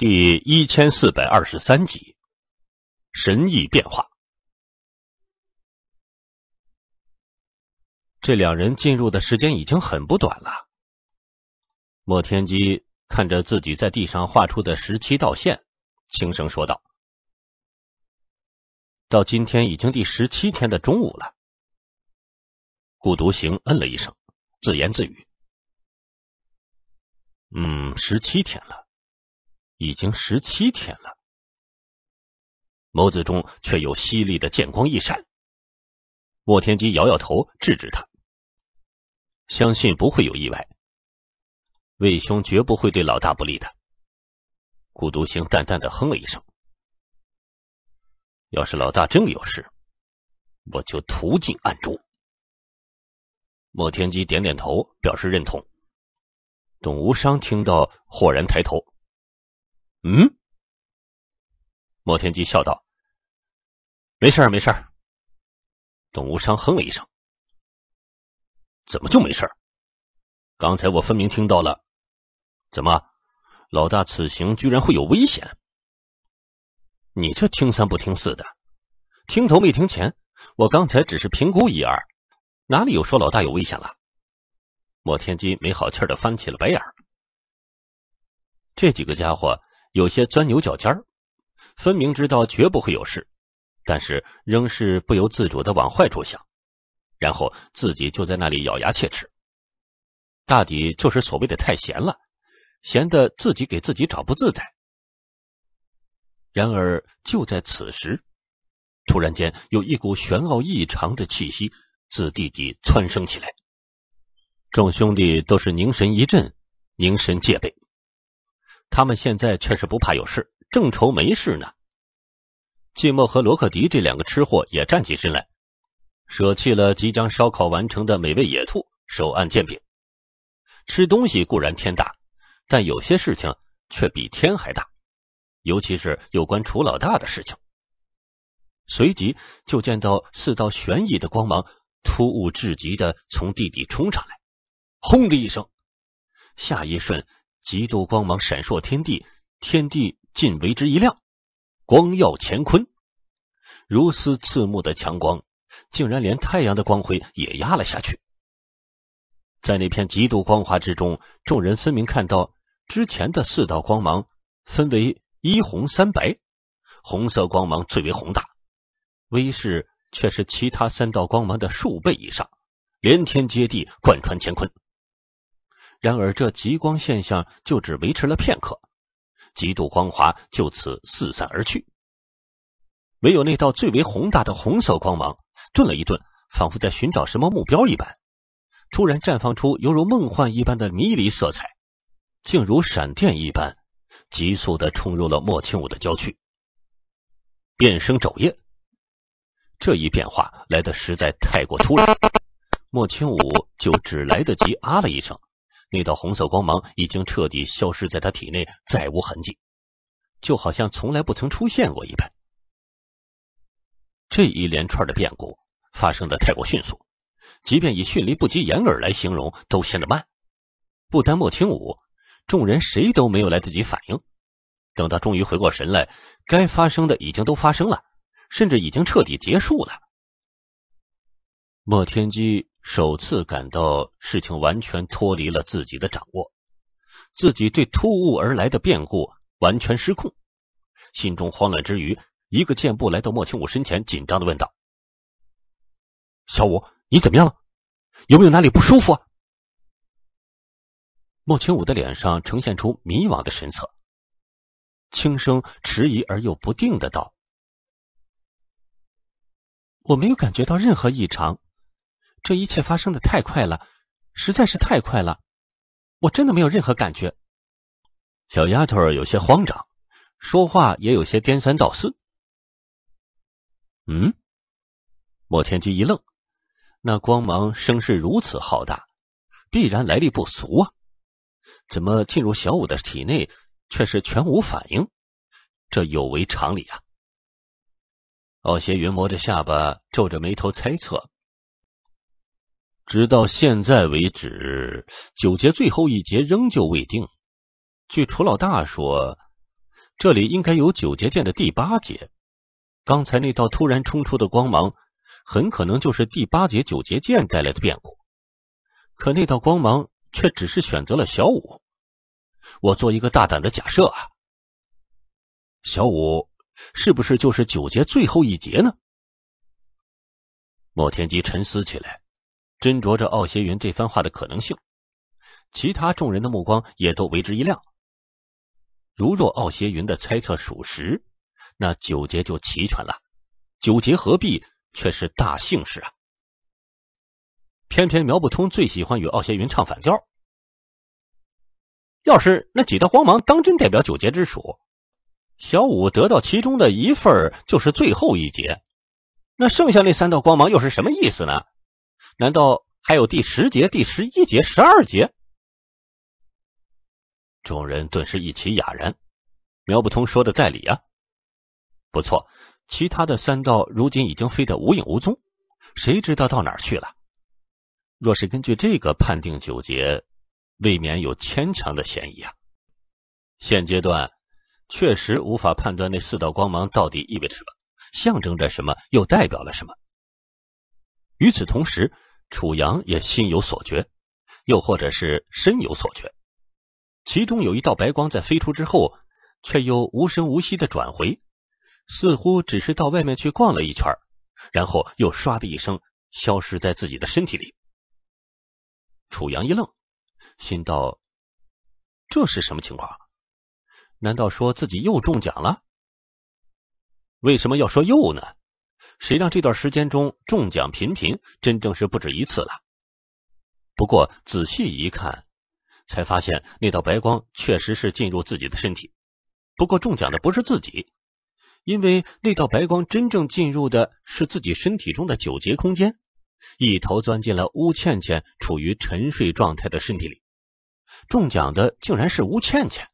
第一千四百二十三集，神异变化。这两人进入的时间已经很不短了。莫天机看着自己在地上画出的十七道线，轻声说道：“到今天已经第十七天的中午了。”孤独行嗯了一声，自言自语：“嗯，十七天了。”已经十七天了，眸子中却有犀利的剑光一闪。莫天机摇摇头，制止他：“相信不会有意外，魏兄绝不会对老大不利的。”孤独星淡淡的哼了一声：“要是老大真有事，我就屠尽暗中。”莫天机点点头，表示认同。董无伤听到，豁然抬头。嗯，莫天机笑道：“没事儿，没事儿。”董无伤哼了一声：“怎么就没事儿？刚才我分明听到了，怎么老大此行居然会有危险？你这听三不听四的，听头没听前，我刚才只是评估一二，哪里有说老大有危险了？”莫天机没好气的翻起了白眼，这几个家伙。有些钻牛角尖，分明知道绝不会有事，但是仍是不由自主的往坏处想，然后自己就在那里咬牙切齿。大抵就是所谓的太闲了，闲的自己给自己找不自在。然而就在此时，突然间有一股玄奥异常的气息自地底蹿升起来，众兄弟都是凝神一震，凝神戒备。他们现在却是不怕有事，正愁没事呢。季莫和罗克迪这两个吃货也站起身来，舍弃了即将烧烤完成的美味野兔，手按剑柄。吃东西固然天大，但有些事情却比天还大，尤其是有关楚老大的事情。随即就见到四道悬疑的光芒突兀至极的从地底冲上来，轰的一声，下一瞬。极度光芒闪烁天地，天地尽为之一亮，光耀乾坤。如斯刺目的强光，竟然连太阳的光辉也压了下去。在那片极度光华之中，众人分明看到之前的四道光芒分为一红三白，红色光芒最为宏大，威势却是其他三道光芒的数倍以上，连天接地，贯穿乾坤。然而，这极光现象就只维持了片刻，极度光华就此四散而去。唯有那道最为宏大的红色光芒顿了一顿，仿佛在寻找什么目标一般，突然绽放出犹如梦幻一般的迷离色彩，竟如闪电一般急速的冲入了莫清武的郊区。变声肘夜，这一变化来的实在太过突然，莫清武就只来得及啊了一声。那道红色光芒已经彻底消失在他体内，再无痕迹，就好像从来不曾出现过一般。这一连串的变故发生的太过迅速，即便以迅雷不及掩耳来形容都显得慢。不单莫清武，众人谁都没有来得及反应。等他终于回过神来，该发生的已经都发生了，甚至已经彻底结束了。莫天机。首次感到事情完全脱离了自己的掌握，自己对突兀而来的变故完全失控，心中慌乱之余，一个箭步来到莫清武身前，紧张的问道：“小五，你怎么样了？有没有哪里不舒服？”啊？莫清武的脸上呈现出迷茫的神色，轻声迟疑而又不定的道：“我没有感觉到任何异常。”这一切发生的太快了，实在是太快了，我真的没有任何感觉。小丫头有些慌张，说话也有些颠三倒四。嗯，莫天机一愣，那光芒声势如此浩大，必然来历不俗啊！怎么进入小五的体内却是全无反应？这有违常理啊！傲邪云摩着下巴，皱着眉头猜测。直到现在为止，九节最后一节仍旧未定。据楚老大说，这里应该有九节剑的第八节。刚才那道突然冲出的光芒，很可能就是第八节九节剑带来的变故。可那道光芒却只是选择了小五。我做一个大胆的假设啊，小五是不是就是九节最后一节呢？莫天机沉思起来。斟酌着奥协云这番话的可能性，其他众人的目光也都为之一亮。如若奥协云的猜测属实，那九节就齐全了。九节合璧却是大幸事啊！偏偏苗不冲最喜欢与奥协云唱反调。要是那几道光芒当真代表九节之数，小五得到其中的一份就是最后一节，那剩下那三道光芒又是什么意思呢？难道还有第十节、第十一节、十二节？众人顿时一起哑然。苗不通说的在理啊，不错，其他的三道如今已经飞得无影无踪，谁知道到哪儿去了？若是根据这个判定九节，未免有牵强的嫌疑啊。现阶段确实无法判断那四道光芒到底意味着什么，象征着什么，又代表了什么。与此同时。楚阳也心有所觉，又或者是身有所觉。其中有一道白光在飞出之后，却又无声无息的转回，似乎只是到外面去逛了一圈，然后又唰的一声消失在自己的身体里。楚阳一愣，心道：“这是什么情况？难道说自己又中奖了？为什么要说又呢？”谁让这段时间中中奖频频，真正是不止一次了。不过仔细一看，才发现那道白光确实是进入自己的身体。不过中奖的不是自己，因为那道白光真正进入的是自己身体中的九节空间，一头钻进了乌倩倩处于沉睡状态的身体里。中奖的竟然是乌倩倩。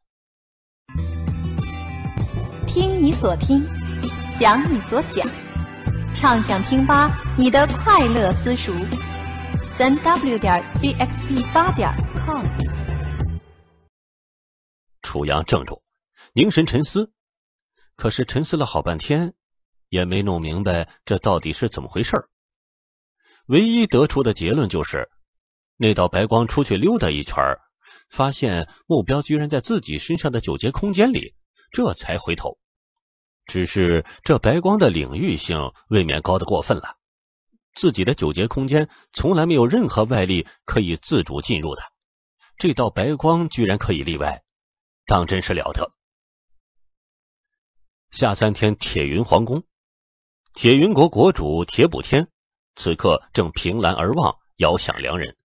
听你所听，想你所想。畅享听吧，你的快乐私塾，三 W 点 CXB 八点 COM。楚阳怔住，凝神沉思，可是沉思了好半天，也没弄明白这到底是怎么回事唯一得出的结论就是，那道白光出去溜达一圈，发现目标居然在自己身上的九阶空间里，这才回头。只是这白光的领域性未免高得过分了，自己的九劫空间从来没有任何外力可以自主进入的，这道白光居然可以例外，当真是了得。下三天铁云皇宫，铁云国国主铁补天此刻正凭栏而望，遥想良人。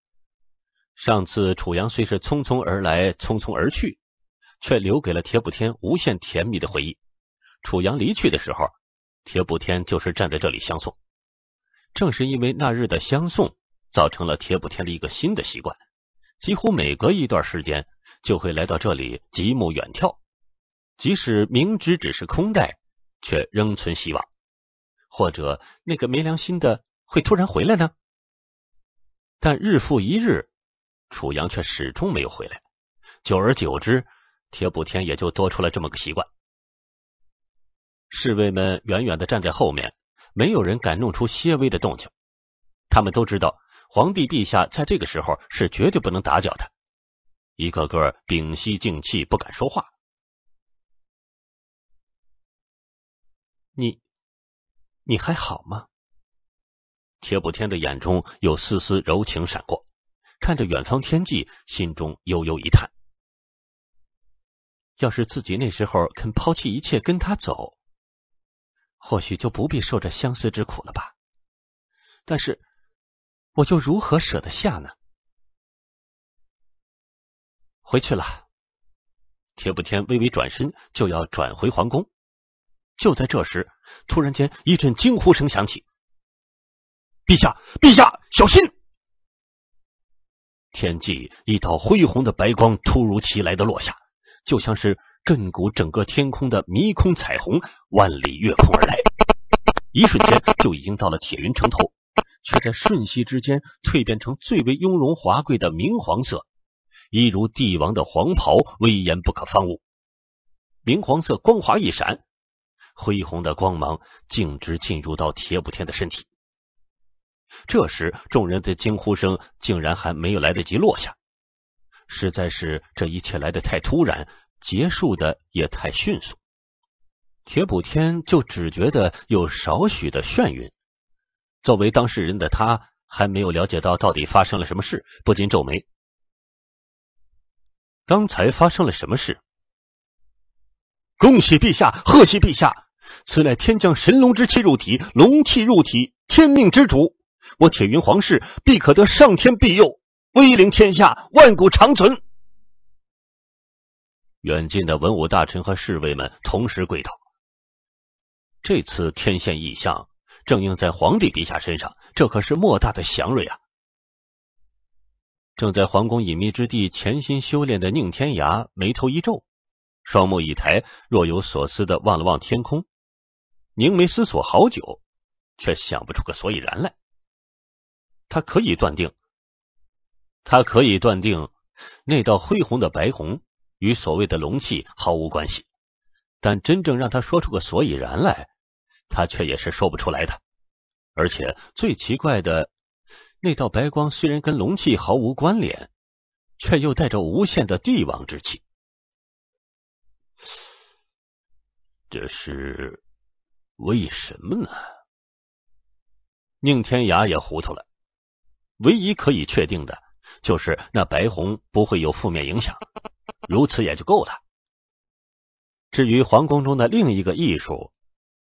上次楚阳虽是匆匆而来，匆匆而去，却留给了铁补天无限甜蜜的回忆。楚阳离去的时候，铁补天就是站在这里相送。正是因为那日的相送，造成了铁补天的一个新的习惯，几乎每隔一段时间就会来到这里极目远眺。即使明知只是空待，却仍存希望。或者那个没良心的会突然回来呢？但日复一日，楚阳却始终没有回来。久而久之，铁补天也就多出了这么个习惯。侍卫们远远的站在后面，没有人敢弄出些微的动静。他们都知道，皇帝陛下在这个时候是绝对不能打搅的，一个个屏息静气，不敢说话。你，你还好吗？铁补天的眼中有丝丝柔情闪过，看着远方天际，心中悠悠一叹。要是自己那时候肯抛弃一切跟他走。或许就不必受这相思之苦了吧？但是，我又如何舍得下呢？回去了。铁不天微微转身，就要转回皇宫。就在这时，突然间一阵惊呼声响起：“陛下，陛下，小心！”天际一道灰红的白光突如其来的落下。就像是亘古整个天空的迷空彩虹，万里越空而来，一瞬间就已经到了铁云城头，却在瞬息之间蜕变成最为雍容华贵的明黄色，一如帝王的黄袍，威严不可方物。明黄色光华一闪，恢宏的光芒径直进入到铁补天的身体。这时，众人的惊呼声竟然还没有来得及落下。实在是这一切来的太突然，结束的也太迅速。铁补天就只觉得有少许的眩晕。作为当事人的他，还没有了解到到底发生了什么事，不禁皱眉。刚才发生了什么事？恭喜陛下，贺喜陛下！此乃天降神龙之气入体，龙气入体，天命之主，我铁云皇室必可得上天庇佑。威灵天下，万古长存。远近的文武大臣和侍卫们同时跪倒。这次天现异象，正应在皇帝陛下身上，这可是莫大的祥瑞啊！正在皇宫隐秘之地潜心修炼的宁天涯眉头一皱，双目一抬，若有所思的望了望天空，凝眉思索好久，却想不出个所以然来。他可以断定。他可以断定，那道恢宏的白虹与所谓的龙气毫无关系，但真正让他说出个所以然来，他却也是说不出来的。而且最奇怪的，那道白光虽然跟龙气毫无关联，却又带着无限的帝王之气。这是为什么呢？宁天涯也糊涂了。唯一可以确定的。就是那白虹不会有负面影响，如此也就够了。至于皇宫中的另一个艺术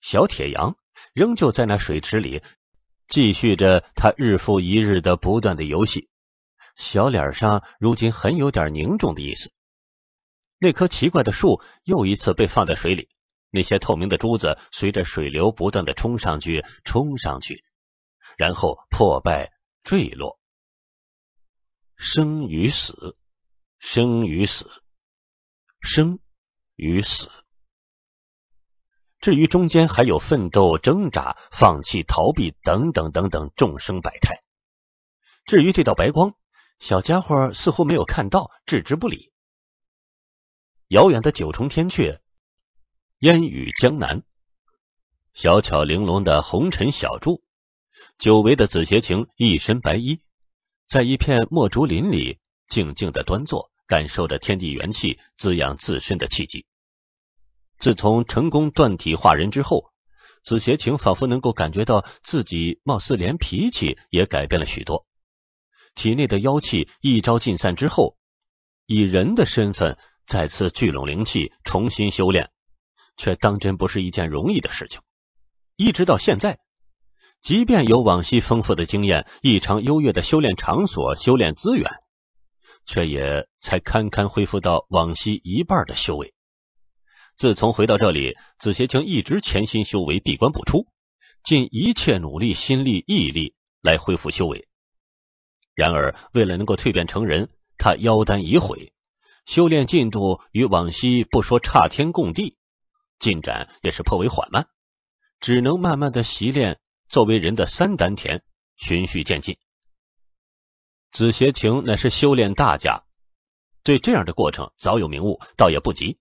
小铁羊，仍旧在那水池里继续着他日复一日的不断的游戏，小脸上如今很有点凝重的意思。那棵奇怪的树又一次被放在水里，那些透明的珠子随着水流不断的冲上去，冲上去，然后破败坠落。生与死，生与死，生与死。至于中间还有奋斗、挣扎、放弃、逃避等等等等，众生百态。至于这道白光，小家伙似乎没有看到，置之不理。遥远的九重天阙，烟雨江南，小巧玲珑的红尘小筑，久违的紫邪情，一身白衣。在一片墨竹林里静静的端坐，感受着天地元气滋养自身的契机。自从成功断体化人之后，紫邪情仿佛能够感觉到自己，貌似连脾气也改变了许多。体内的妖气一朝尽散之后，以人的身份再次聚拢灵气，重新修炼，却当真不是一件容易的事情。一直到现在。即便有往昔丰富的经验、异常优越的修炼场所、修炼资源，却也才堪堪恢复到往昔一半的修为。自从回到这里，子邪青一直潜心修为，闭关不出，尽一切努力、心力、毅力来恢复修为。然而，为了能够蜕变成人，他妖丹已毁，修炼进度与往昔不说差天共地，进展也是颇为缓慢，只能慢慢的习练。作为人的三丹田，循序渐进。紫邪情乃是修炼大家，对这样的过程早有明悟，倒也不急。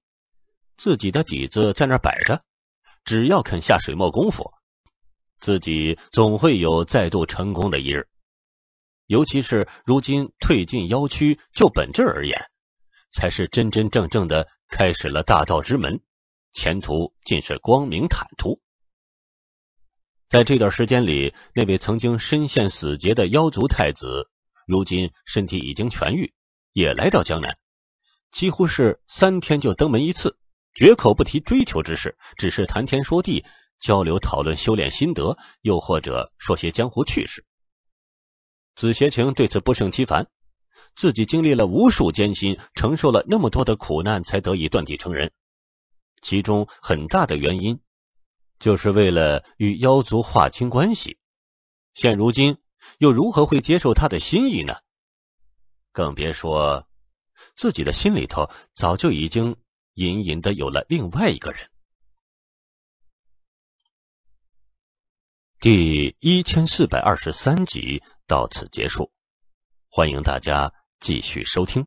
自己的底子在那摆着，只要肯下水墨功夫，自己总会有再度成功的一日。尤其是如今退进妖区，就本质而言，才是真真正正的开始了大道之门，前途尽是光明坦途。在这段时间里，那位曾经身陷死劫的妖族太子，如今身体已经痊愈，也来到江南，几乎是三天就登门一次，绝口不提追求之事，只是谈天说地，交流讨论修炼心得，又或者说些江湖趣事。子邪情对此不胜其烦，自己经历了无数艰辛，承受了那么多的苦难，才得以断体成人，其中很大的原因。就是为了与妖族划清关系，现如今又如何会接受他的心意呢？更别说自己的心里头早就已经隐隐的有了另外一个人。第一千四百二十三集到此结束，欢迎大家继续收听。